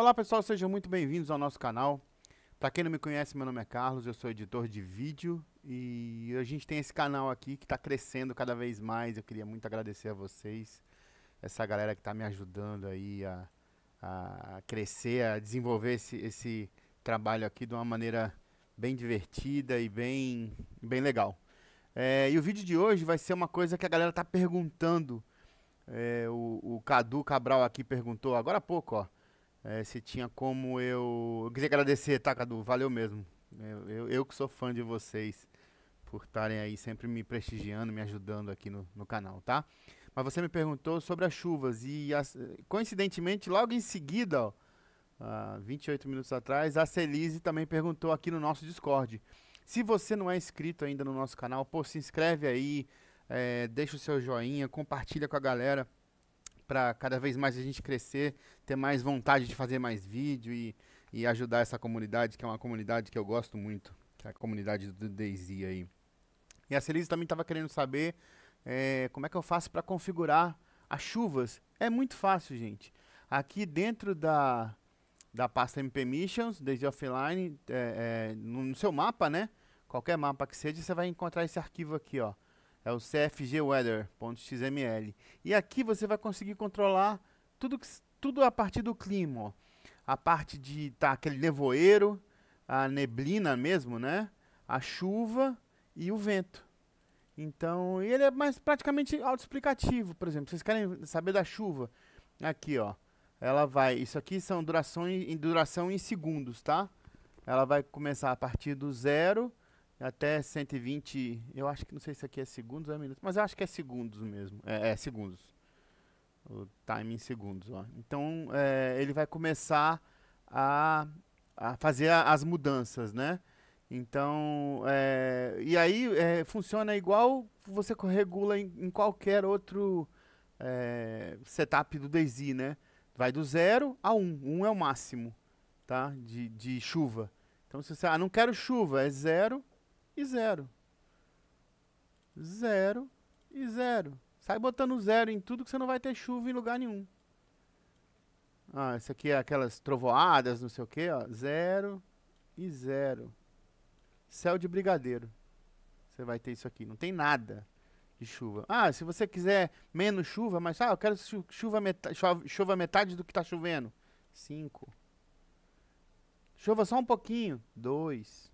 Olá pessoal, sejam muito bem-vindos ao nosso canal. Para quem não me conhece, meu nome é Carlos, eu sou editor de vídeo e a gente tem esse canal aqui que está crescendo cada vez mais. Eu queria muito agradecer a vocês, essa galera que está me ajudando aí a, a crescer, a desenvolver esse, esse trabalho aqui de uma maneira bem divertida e bem, bem legal. É, e o vídeo de hoje vai ser uma coisa que a galera está perguntando. É, o, o Cadu Cabral aqui perguntou agora há pouco, ó é, se tinha como eu. Eu queria agradecer, tá, Cadu? Valeu mesmo. Eu, eu, eu que sou fã de vocês por estarem aí sempre me prestigiando, me ajudando aqui no, no canal, tá? Mas você me perguntou sobre as chuvas e, as, coincidentemente, logo em seguida, ó, 28 minutos atrás, a Celise também perguntou aqui no nosso Discord. Se você não é inscrito ainda no nosso canal, pô, se inscreve aí, é, deixa o seu joinha, compartilha com a galera para cada vez mais a gente crescer, ter mais vontade de fazer mais vídeo e, e ajudar essa comunidade, que é uma comunidade que eu gosto muito, que é a comunidade do Daisy aí. E a Celise também estava querendo saber é, como é que eu faço para configurar as chuvas. É muito fácil, gente. Aqui dentro da, da pasta MP Missions, Daisy Offline, é, é, no, no seu mapa, né? Qualquer mapa que seja, você vai encontrar esse arquivo aqui, ó é o cfgweather.xml E aqui você vai conseguir controlar tudo, tudo a partir do clima. Ó. A parte de tá aquele nevoeiro, a neblina mesmo, né? A chuva e o vento. Então, ele é mais praticamente autoexplicativo, por exemplo. Vocês querem saber da chuva? Aqui, ó. Ela vai, isso aqui são duração em duração em segundos, tá? Ela vai começar a partir do zero até 120, eu acho que não sei se aqui é segundos ou é minutos, mas eu acho que é segundos mesmo. É, é segundos. O time em segundos. Ó. Então é, ele vai começar a, a fazer a, as mudanças, né? Então, é, e aí é, funciona igual você regula em, em qualquer outro é, setup do Daisy, né? Vai do zero a um. Um é o máximo tá? de, de chuva. Então, se você ah, não quero chuva, é zero e zero. Zero e zero. Sai botando zero em tudo que você não vai ter chuva em lugar nenhum. Ah, isso aqui é aquelas trovoadas, não sei o que, ó. Zero e zero. Céu de brigadeiro. Você vai ter isso aqui. Não tem nada de chuva. Ah, se você quiser menos chuva, mas ah, eu quero chuva metade, chuva metade do que está chovendo. Cinco. Chova só um pouquinho. Dois.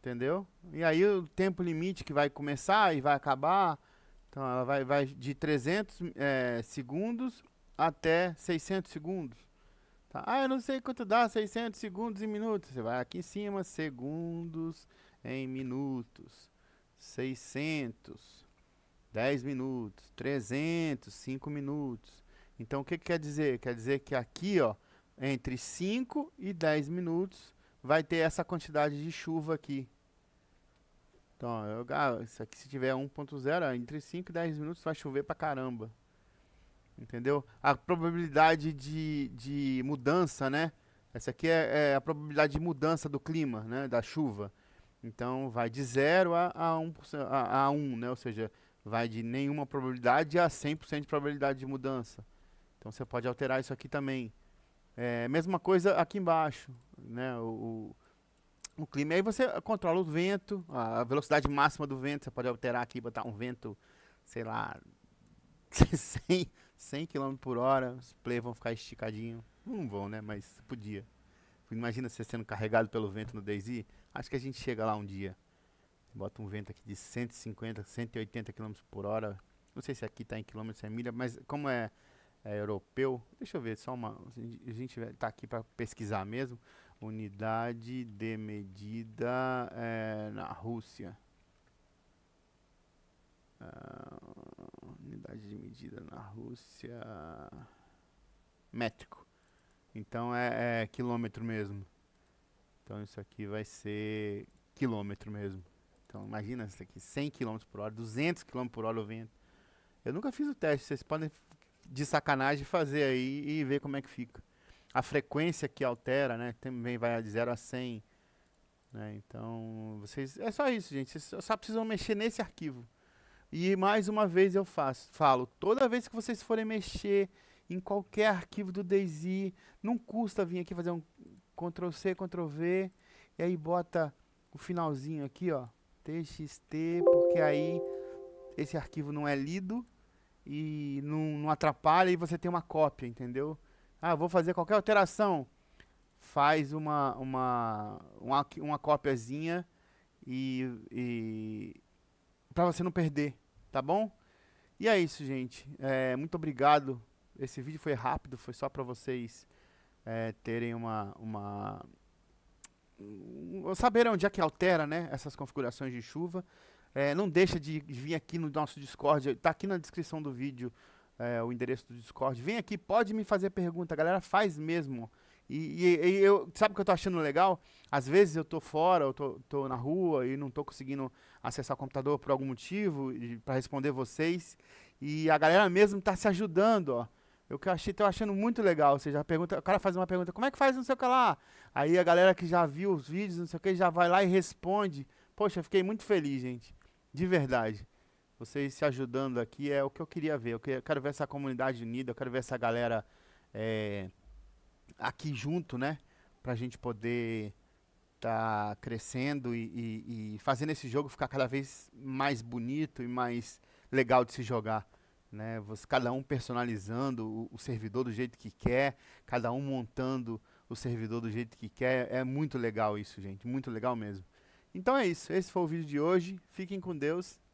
Entendeu? E aí o tempo limite que vai começar e vai acabar. Então ela vai, vai de 300 é, segundos até 600 segundos. Tá? Ah, eu não sei quanto dá 600 segundos em minutos. Você vai aqui em cima, segundos em minutos. 600, 10 minutos, 300, 5 minutos. Então o que, que quer dizer? Quer dizer que aqui, ó, entre 5 e 10 minutos vai ter essa quantidade de chuva aqui. Então, ó, eu, ah, isso aqui se tiver 1.0, entre 5 e 10 minutos vai chover pra caramba. Entendeu? A probabilidade de, de mudança, né? Essa aqui é, é a probabilidade de mudança do clima, né? Da chuva. Então, vai de 0 a, a, 1%, a, a 1, né? Ou seja, vai de nenhuma probabilidade a 100% de probabilidade de mudança. Então, você pode alterar isso aqui também. É, mesma coisa aqui embaixo, né, o, o, clima. E aí você controla o vento, a velocidade máxima do vento. Você pode alterar aqui, botar um vento, sei lá, 100, 100 km por hora. Os players vão ficar esticadinhos. Não vão, né? Mas podia. Imagina você sendo carregado pelo vento no Daisy. Acho que a gente chega lá um dia. Bota um vento aqui de 150, 180 km por hora. Não sei se aqui está em quilômetros, é milha, mas como é, é, europeu, deixa eu ver, só uma. A gente está aqui para pesquisar mesmo. Unidade de medida é, na Rússia. Uh, unidade de medida na Rússia. Métrico. Então é, é quilômetro mesmo. Então isso aqui vai ser quilômetro mesmo. Então imagina isso aqui, 100 km por hora, 200 km por hora o vento. Eu nunca fiz o teste, vocês podem de sacanagem fazer aí e ver como é que fica a frequência que altera, né? Também vai de 0 a 100. Né? Então, vocês é só isso, gente. Vocês só precisam mexer nesse arquivo. E mais uma vez eu faço, falo, toda vez que vocês forem mexer em qualquer arquivo do Daisy, não custa vir aqui fazer um Ctrl C, Ctrl V, e aí bota o finalzinho aqui, ó, txt, porque aí esse arquivo não é lido e não, não atrapalha e você tem uma cópia, entendeu? Ah, vou fazer qualquer alteração. Faz uma, uma, uma, uma cópiazinha e, e para você não perder, tá bom? E é isso, gente. É, muito obrigado. Esse vídeo foi rápido, foi só para vocês é, terem uma, uma saber onde é que altera, né, essas configurações de chuva. É, não deixa de vir aqui no nosso Discord, está aqui na descrição do vídeo é, o endereço do Discord. Vem aqui, pode me fazer pergunta, a galera faz mesmo. E, e, e, eu, sabe o que eu tô achando legal? Às vezes eu tô fora, eu tô, tô na rua e não tô conseguindo acessar o computador por algum motivo para responder vocês. E a galera mesmo tá se ajudando, ó. Eu que achei, tô achando muito legal. Ou seja, pergunta, o cara faz uma pergunta, como é que faz não sei o que lá? Aí a galera que já viu os vídeos, não sei o que, já vai lá e responde. Poxa, fiquei muito feliz, gente. De verdade vocês se ajudando aqui é o que eu queria ver. Eu quero ver essa comunidade unida, eu quero ver essa galera é, aqui junto, né? Pra gente poder tá crescendo e, e, e, fazendo esse jogo ficar cada vez mais bonito e mais legal de se jogar. Né? Você, cada um personalizando o, o servidor do jeito que quer, cada um montando o servidor do jeito que quer. É muito legal isso, gente. Muito legal mesmo. Então é isso. Esse foi o vídeo de hoje. Fiquem com Deus.